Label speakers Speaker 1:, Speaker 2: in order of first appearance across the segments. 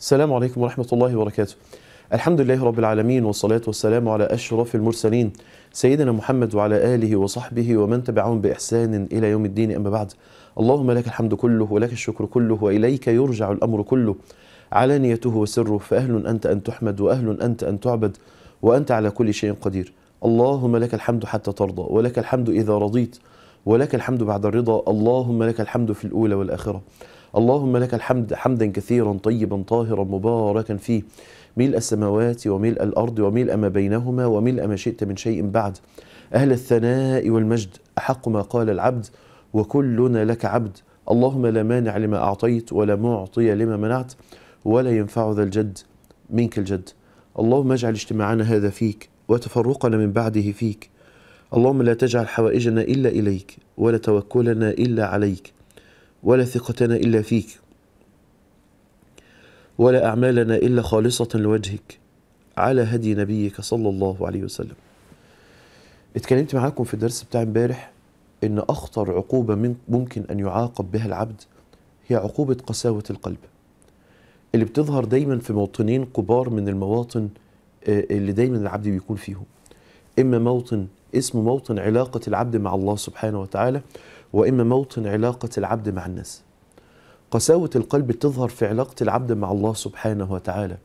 Speaker 1: السلام عليكم ورحمة الله وبركاته الحمد لله رب العالمين والصلاة والسلام على أشرف المرسلين سيدنا محمد وعلى آله وصحبه ومن تبعهم بإحسان إلى يوم الدين أما بعد اللهم لك الحمد كله ولك الشكر كله وإليك يرجع الأمر كله علانيته وسره فأهل أنت أن تحمد وأهل أنت أن تعبد وأنت على كل شيء قدير اللهم لك الحمد حتى ترضى ولك الحمد إذا رضيت ولك الحمد بعد الرضا اللهم لك الحمد في الأولى والآخرة اللهم لك الحمد حمدا كثيرا طيبا طاهرا مباركا فيه ملء السماوات وملء الأرض وملء ما بينهما وملء ما شئت من شيء بعد أهل الثناء والمجد أحق ما قال العبد وكلنا لك عبد اللهم لا مانع لما أعطيت ولا معطي لما منعت ولا ينفع ذا الجد منك الجد اللهم اجعل اجتماعنا هذا فيك وتفرقنا من بعده فيك اللهم لا تجعل حوائجنا إلا إليك ولا توكلنا إلا عليك ولا ثقتنا إلا فيك ولا أعمالنا إلا خالصة لوجهك على هدي نبيك صلى الله عليه وسلم اتكلمت معاكم في الدرس بتاع امبارح ان اخطر عقوبه من ممكن ان يعاقب بها العبد هي عقوبه قساوه القلب اللي بتظهر دايما في موطنين كبار من المواطن آه، اللي دايما العبد بيكون فيهم اما موطن اسمه موطن علاقه العبد مع الله سبحانه وتعالى وإما موطن علاقة العبد مع الناس قساوة القلب تظهر في علاقة العبد مع الله سبحانه وتعالى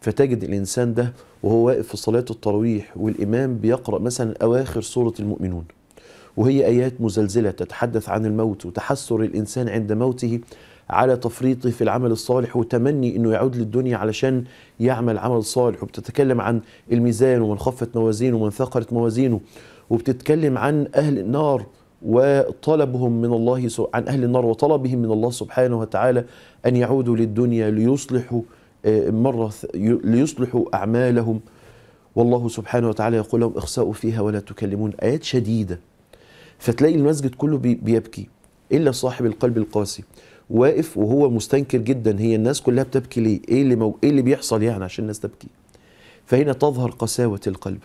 Speaker 1: فتجد الإنسان ده وهو واقف في صلاة التراويح والإمام بيقرأ مثلا أواخر سورة المؤمنون وهي آيات مزلزلة تتحدث عن الموت وتحسر الإنسان عند موته على تفريطه في العمل الصالح وتمني انه يعود للدنيا علشان يعمل عمل صالح وبتتكلم عن الميزان ومن خفت موازينه ومن ثقلت موازينه وبتتكلم عن اهل النار وطلبهم من الله عن أهل النار وطلبهم من الله سبحانه وتعالى أن يعودوا للدنيا ليصلحوا آه، مرة ليصلحوا أعمالهم والله سبحانه وتعالى يقول لهم اخسأوا فيها ولا تكلمون آيات شديدة فتلاقي المسجد كله بيبكي إلا صاحب القلب القاسي واقف وهو مستنكر جدا هي الناس كلها بتبكي ليه؟ إيه اللي, مو... إيه اللي بيحصل يعني عشان الناس تبكي؟ فهنا تظهر قساوة القلب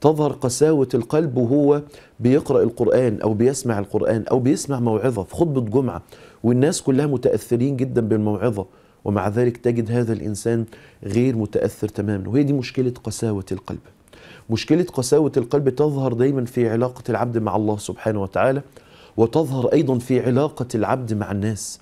Speaker 1: تظهر قساوة القلب وهو بيقرأ القرآن أو بيسمع القرآن أو بيسمع موعظة في خطبة جمعة والناس كلها متأثرين جدا بالموعظة ومع ذلك تجد هذا الإنسان غير متأثر تماما وهي دي مشكلة قساوة القلب مشكلة قساوة القلب تظهر دايما في علاقة العبد مع الله سبحانه وتعالى وتظهر أيضا في علاقة العبد مع الناس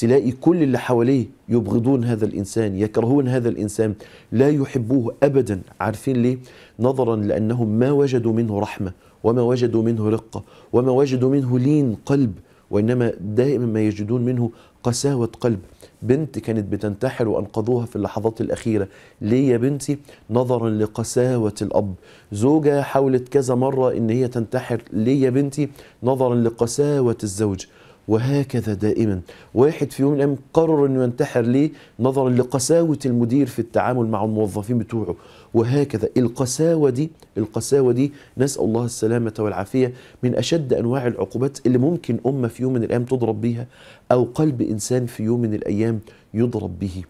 Speaker 1: تلاقي كل اللي حواليه يبغضون هذا الإنسان يكرهون هذا الإنسان لا يحبوه أبدا عارفين ليه نظرا لأنهم ما وجدوا منه رحمة وما وجدوا منه رقة وما وجدوا منه لين قلب وإنما دائما ما يجدون منه قساوة قلب بنت كانت بتنتحر وأنقذوها في اللحظات الأخيرة ليه يا بنتي نظرا لقساوة الأب زوجة حاولت كذا مرة إن هي تنتحر ليه يا بنتي نظرا لقساوة الزوج وهكذا دائما واحد في يوم من الايام قرر انه ينتحر ليه نظرا لقساوه المدير في التعامل مع الموظفين بتوعه وهكذا القساوه دي القساوه دي نسال الله السلامه والعافيه من اشد انواع العقوبات اللي ممكن امه في يوم من الايام تضرب بيها او قلب انسان في يوم من الايام يضرب به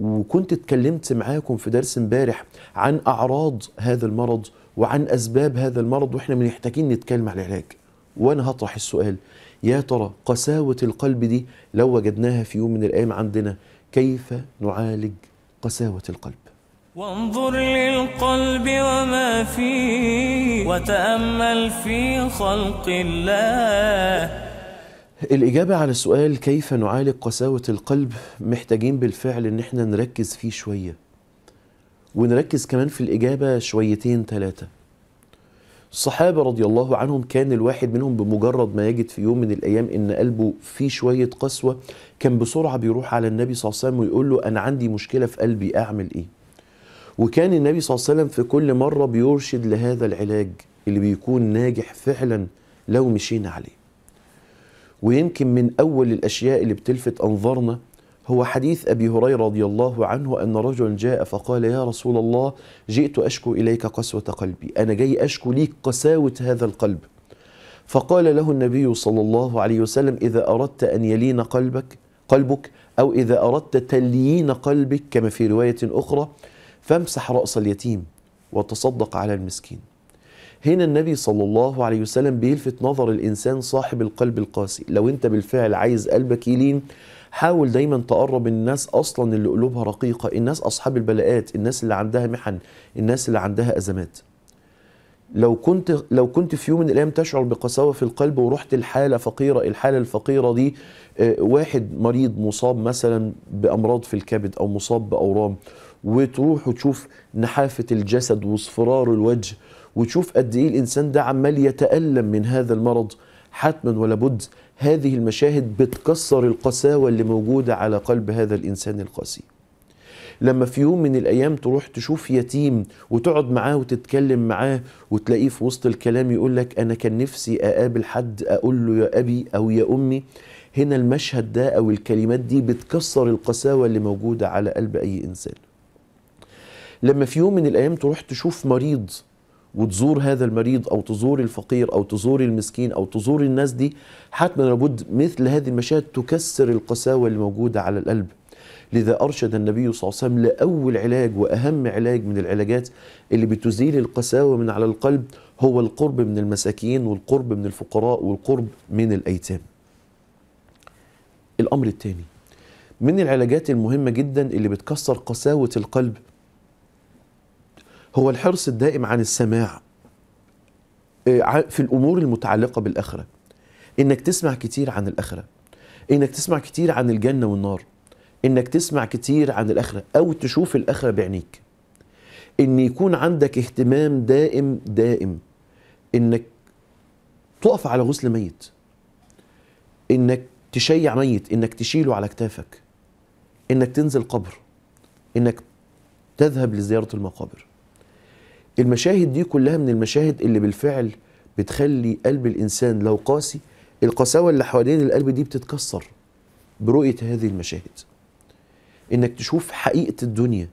Speaker 1: وكنت اتكلمت معاكم في درس امبارح عن اعراض هذا المرض وعن اسباب هذا المرض واحنا محتاجين نتكلم على العلاج وانا هطرح السؤال يا ترى قساوة القلب دي لو وجدناها في يوم من الأيام عندنا كيف نعالج قساوة القلب وانظر للقلب وما فيه وتأمل في خلق الله الإجابة على السؤال كيف نعالج قساوة القلب محتاجين بالفعل إن إحنا نركز فيه شوية ونركز كمان في الإجابة شويتين ثلاثة الصحابه رضي الله عنهم كان الواحد منهم بمجرد ما يجد في يوم من الايام ان قلبه فيه شويه قسوه كان بسرعه بيروح على النبي صلى الله عليه وسلم ويقول له انا عندي مشكله في قلبي اعمل ايه وكان النبي صلى الله عليه وسلم في كل مره بيرشد لهذا العلاج اللي بيكون ناجح فعلا لو مشينا عليه ويمكن من اول الاشياء اللي بتلفت انظارنا هو حديث أبي هريرة رضي الله عنه أن رجل جاء فقال يا رسول الله جئت أشكو إليك قسوة قلبي أنا جاي أشكو ليك قساوة هذا القلب فقال له النبي صلى الله عليه وسلم إذا أردت أن يلين قلبك قلبك أو إذا أردت تليين قلبك كما في رواية أخرى فامسح رأس اليتيم وتصدق على المسكين هنا النبي صلى الله عليه وسلم بيلفت نظر الإنسان صاحب القلب القاسي لو أنت بالفعل عايز قلبك يلين حاول دايما تقرب الناس اصلا اللي قلوبها رقيقه الناس اصحاب البلاءات الناس اللي عندها محن الناس اللي عندها ازمات لو كنت لو كنت في يوم من الايام تشعر بقساوه في القلب ورحت الحاله فقيره الحاله الفقيره دي آه، واحد مريض مصاب مثلا بامراض في الكبد او مصاب باورام وتروح وتشوف نحافه الجسد واصفرار الوجه وتشوف قد ايه الانسان ده عمال يتالم من هذا المرض حتما ولا بد هذه المشاهد بتكسر القساوة اللي موجودة على قلب هذا الإنسان القاسي لما في يوم من الأيام تروح تشوف يتيم وتقعد معاه وتتكلم معاه وتلاقيه في وسط الكلام يقول لك أنا كان نفسي أقابل حد أقول له يا أبي أو يا أمي هنا المشهد ده أو الكلمات دي بتكسر القساوة اللي موجودة على قلب أي إنسان لما في يوم من الأيام تروح تشوف مريض وتزور هذا المريض او تزور الفقير او تزور المسكين او تزور الناس دي حتما لابد مثل هذه المشاهد تكسر القساوه اللي موجوده على القلب لذا ارشد النبي صلى الله عليه وسلم لاول علاج واهم علاج من العلاجات اللي بتزيل القساوه من على القلب هو القرب من المساكين والقرب من الفقراء والقرب من الايتام الامر الثاني من العلاجات المهمه جدا اللي بتكسر قساوه القلب هو الحرص الدائم عن السماع آه، في الامور المتعلقه بالاخره انك تسمع كتير عن الاخره انك تسمع كتير عن الجنه والنار انك تسمع كتير عن الاخره او تشوف الاخره بعينيك ان يكون عندك اهتمام دائم دائم انك تقف على غسل ميت انك تشيع ميت انك تشيله على كتافك انك تنزل قبر انك تذهب لزياره المقابر المشاهد دي كلها من المشاهد اللي بالفعل بتخلي قلب الانسان لو قاسي القساوه اللي حوالين القلب دي بتتكسر برؤيه هذه المشاهد انك تشوف حقيقه الدنيا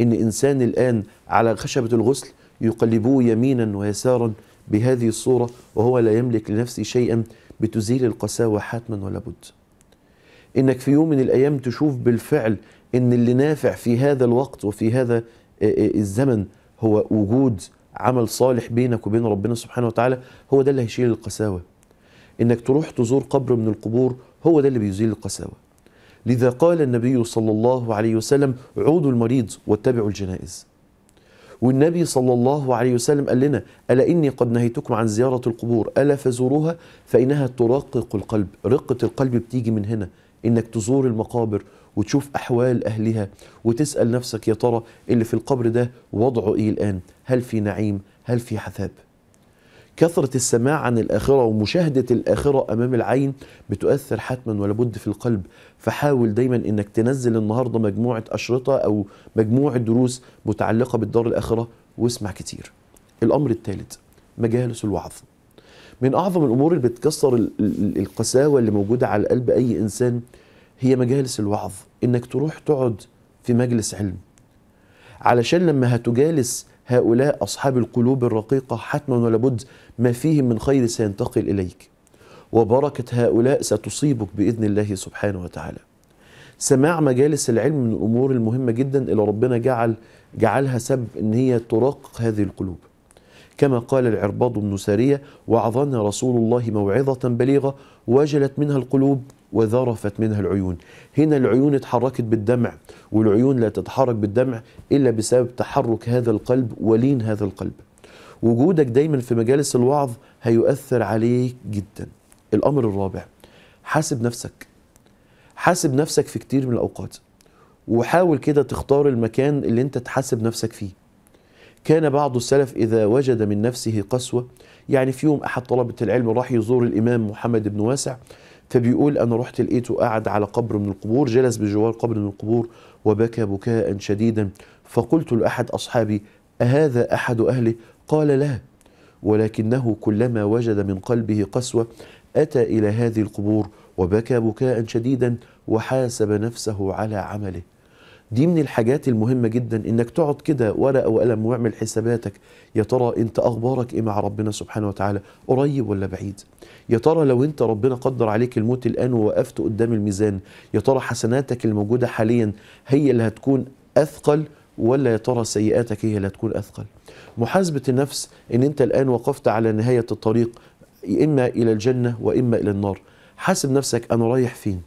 Speaker 1: ان انسان الان على خشبه الغسل يقلبوه يمينا ويسارا بهذه الصوره وهو لا يملك لنفسه شيئا بتزيل القساوه حتما ولا بد انك في يوم من الايام تشوف بالفعل ان اللي نافع في هذا الوقت وفي هذا الزمن هو وجود عمل صالح بينك وبين ربنا سبحانه وتعالى هو ده اللي هيشيل القساوه انك تروح تزور قبر من القبور هو ده اللي بيزيل القساوه لذا قال النبي صلى الله عليه وسلم عودوا المريض واتبعوا الجنائز والنبي صلى الله عليه وسلم قال لنا ألا إني قد نهيتكم عن زيارة القبور ألا فزوروها فإنها ترقق القلب رقة القلب بتيجي من هنا إنك تزور المقابر وتشوف أحوال أهلها وتسأل نفسك يا ترى اللي في القبر ده وضعه إيه الآن هل في نعيم هل في عذاب كثرة السماع عن الآخرة ومشاهدة الآخرة أمام العين بتؤثر حتما ولابد في القلب فحاول دايما إنك تنزل النهاردة مجموعة أشرطة أو مجموعة دروس متعلقة بالدار الآخرة واسمع كتير الأمر الثالث مجالس الوعظ من أعظم الأمور اللي بتكسر القساوة اللي موجودة على قلب أي إنسان هي مجالس الوعظ انك تروح تقعد في مجلس علم علشان لما هتجالس هؤلاء اصحاب القلوب الرقيقه حتما ولابد ما فيهم من خير سينتقل اليك وبركه هؤلاء ستصيبك باذن الله سبحانه وتعالى سماع مجالس العلم من الامور المهمه جدا اللي ربنا جعل جعلها سبب ان هي تراقق هذه القلوب كما قال العرباض بن سارية وعظنا رسول الله موعظة بليغة وجلت منها القلوب وذرفت منها العيون هنا العيون اتحركت بالدمع والعيون لا تتحرك بالدمع إلا بسبب تحرك هذا القلب ولين هذا القلب وجودك دايما في مجالس الوعظ هيؤثر عليك جدا الأمر الرابع حاسب نفسك حاسب نفسك في كتير من الأوقات وحاول كده تختار المكان اللي انت تحاسب نفسك فيه كان بعض السلف إذا وجد من نفسه قسوة يعني في يوم أحد طلبة العلم راح يزور الإمام محمد بن واسع فبيقول أنا رحت لقيته قاعد على قبر من القبور جلس بجوار قبر من القبور وبكى بكاء شديدا فقلت لأحد أصحابي أهذا أحد أهله قال لا ولكنه كلما وجد من قلبه قسوة أتى إلى هذه القبور وبكى بكاء شديدا وحاسب نفسه على عمله دي من الحاجات المهمة جدا انك تقعد كده ورقة وقلم واعمل حساباتك يا ترى انت اخبارك ايه مع ربنا سبحانه وتعالى قريب ولا بعيد يا ترى لو انت ربنا قدر عليك الموت الان ووقفت قدام الميزان يا ترى حسناتك الموجودة حاليا هي اللي هتكون اثقل ولا يا ترى سيئاتك هي اللي هتكون اثقل محاسبة النفس ان انت الان وقفت على نهاية الطريق اما الى الجنة واما الى النار حاسب نفسك انا رايح فين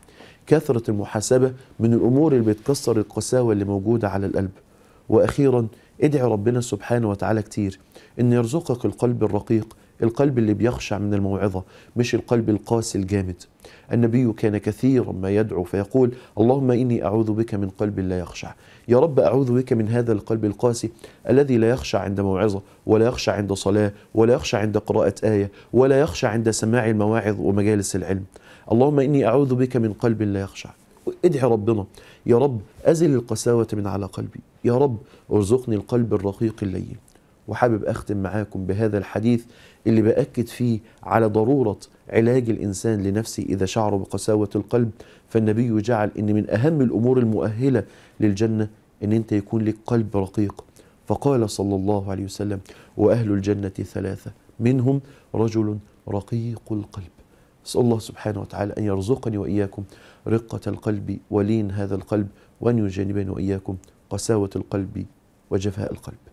Speaker 1: كثرة المحاسبة من الأمور اللي بتكسر القساوة اللي موجودة على القلب وأخيرا ادعي ربنا سبحانه وتعالى كتير أن يرزقك القلب الرقيق القلب اللي بيخشع من الموعظة مش القلب القاسي الجامد النبي كان كثيرا ما يدعو فيقول اللهم إني أعوذ بك من قلب لا يخشع يا رب أعوذ بك من هذا القلب القاسي الذي لا يخشع عند موعظة ولا يخشع عند صلاة ولا يخشع عند قراءة آية ولا يخشع عند سماع المواعظ ومجالس العلم اللهم إني أعوذ بك من قلب لا يخشع ادعي ربنا يا رب أزل القساوة من على قلبي يا رب ارزقني القلب الرقيق اللين وحابب أختم معاكم بهذا الحديث اللي بأكد فيه على ضرورة علاج الإنسان لنفسه إذا شعر بقساوة القلب فالنبي جعل إن من أهم الأمور المؤهلة للجنة إن أنت يكون لك قلب رقيق فقال صلى الله عليه وسلم وأهل الجنة ثلاثة منهم رجل رقيق القلب أسأل الله سبحانه وتعالى أن يرزقني وإياكم رقة القلب ولين هذا القلب وأن يجانبني وإياكم قساوة القلب وجفاء القلب